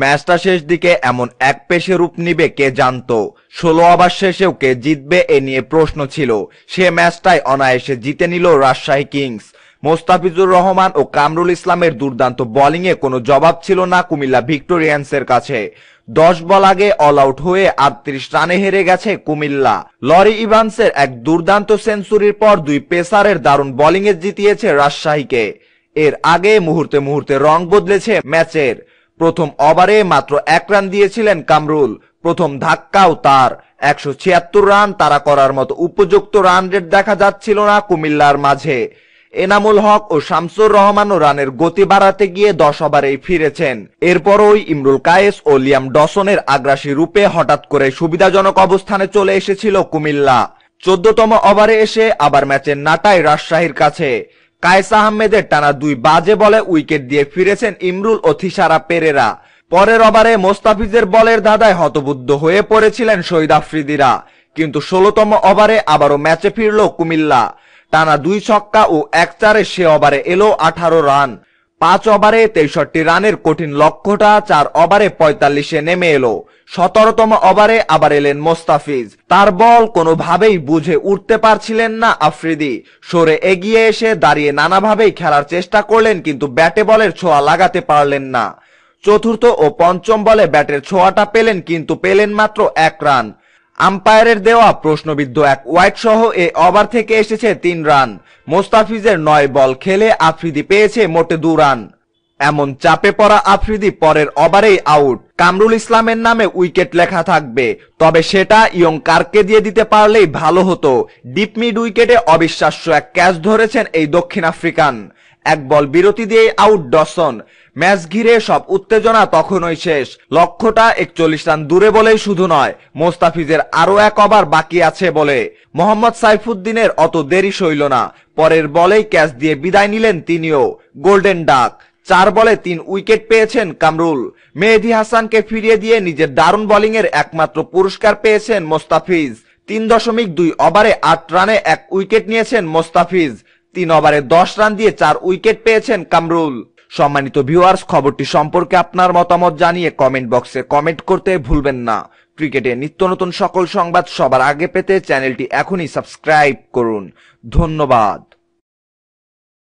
ম্যাচটা শেষ দিকে এমন এক পেশে রূপ নিবে কে জানত ষোলো আবার শেষেও কে জিতবে এ নিয়ে প্রশ্ন ছিল সে ম্যাচটাই অনায়াসে জিতে নিল রাজশাহী কিংস মোস্তাফিজুর রহমান ও কামরুল ইসলামের দুর্দান্ত বোলিংয়ে কোনো জবাব ছিল না কুমিল্লা ভিক্টোরিয়ান্সের কাছে দশ বল আগে অল আউট হয়ে আটত্রিশ রানে হেরে গেছে কুমিল্লা লরি ইভান্সের এক দুর্দান্ত সেঞ্চুরির পর দুই পেসারের দারুণ বোলিংয়ে জিতিয়েছে রাজশাহীকে এর আগে মুহূর্তে মুহূর্তে রং বদলেছে ম্যাচের প্রথম ওভারে মাত্র এক রান দিয়েছিলেন কামরুল প্রথম ধাক্কাও তার একশো ছিয়াত্তর রান তারা করার মতো উপযুক্ত রান রেট দেখা যাচ্ছিল না কুমিল্লার মাঝে এনামুল হক ও শামসুর রহমানও রানের গতি বাড়াতে গিয়ে দশ ওভারেই ফিরেছেন এরপরই ইমরুল কায়েস ও লিয়াম ডসনের আগ্রাসী রূপে হঠাৎ করে সুবিধাজনক অবস্থানে চলে এসেছিল কুমিল্লা চোদ্দতম ওভারে এসে আবার ম্যাচের নাটায় রাজশাহীর কাছে কায়েস আহমেদের টানা দুই বাজে বলে উইকেট দিয়ে ফিরেছেন ইমরুল ও থিসারা পেরেরা পরের ওভারে মোস্তাফিজের বলের ধাঁধায় হতবুদ্ধ হয়ে পড়েছিলেন শহীদ আফ্রিদিরা কিন্তু ষোলতম ওভারে আবারও ম্যাচে ফিরল কুমিল্লা টানা দুই ছক্কা ও এক চারে সে ওভারে এলো আঠারো রান পাঁচ ওভারে তেষট্টি রানের কঠিন লক্ষ্যটা চার ওভারে পঁয়তাল্লিশে নেমে এলো সতেরোতম ওভারে আবার এলেন মোস্তাফিজ তার বল কোনোভাবেই বুঝে উঠতে পারছিলেন না আফ্রিদি সরে এগিয়ে এসে দাঁড়িয়ে নানাভাবেই খেলার চেষ্টা করলেন কিন্তু ব্যাটে বলের ছোঁয়া লাগাতে পারলেন না চতুর্থ ও পঞ্চম বলে ব্যাটের ছোঁয়াটা পেলেন কিন্তু পেলেন মাত্র এক রান আম্পায়ারের দেওয়া প্রশ্নবিদ্ধ এক ওয়াইড সহ এ ওভার থেকে এসেছে তিন রান মোস্তাফিজের নয় বল খেলে আফ্রিদি পেয়েছে মোটে দু রান এমন চাপে পড়া আফ্রিদি পরের ওভারেই আউট কামরুল ইসলামের নামে উইকেট লেখা থাকবে তবে সেটা ইয়ং কার্কে দিয়ে দিতে পারলেই ভালো হতো ডিপ মিড উইকেটে অবিশ্বাস্য এক ক্যাচ ধরেছেন এই দক্ষিণ আফ্রিকান এক বল বিরতি দিয়ে আউট ডসন ম্যাচ ঘিরে সব উত্তেজনা তখনই শেষ লক্ষ্যটা একচল্লিশ রান দূরে বলেই শুধু নয় মোস্তাফিজের আরও এক ওভার বাকি আছে বলে মোহাম্মদ সাইফুদ্দিনের অত দেরি সইল না পরের বলেই ক্যাচ দিয়ে বিদায় নিলেন তিনিও গোল্ডেন ডাক চার বলে তিন উইকেট পেয়েছেন কামরুল মেহেদি হাসানকে ফিরিয়ে দিয়ে নিজের দারুণ বোলিংয়ের একমাত্র পুরস্কার পেয়েছেন মোস্তাফিজ তিন দশমিক দুই ওভারে আট রানে এক উইকেট নিয়েছেন মোস্তাফিজ তিন ওভারে দশ রান দিয়ে চার উইকেট পেয়েছেন কামরুল সম্মানিত ভিউয়ার্স খবরটি সম্পর্কে আপনার মতামত জানিয়ে কমেন্ট বক্সে কমেন্ট করতে ভুলবেন না ক্রিকেটে নিত্য নতুন সকল সংবাদ সবার আগে পেতে চ্যানেলটি এখনই সাবস্ক্রাইব করুন ধন্যবাদ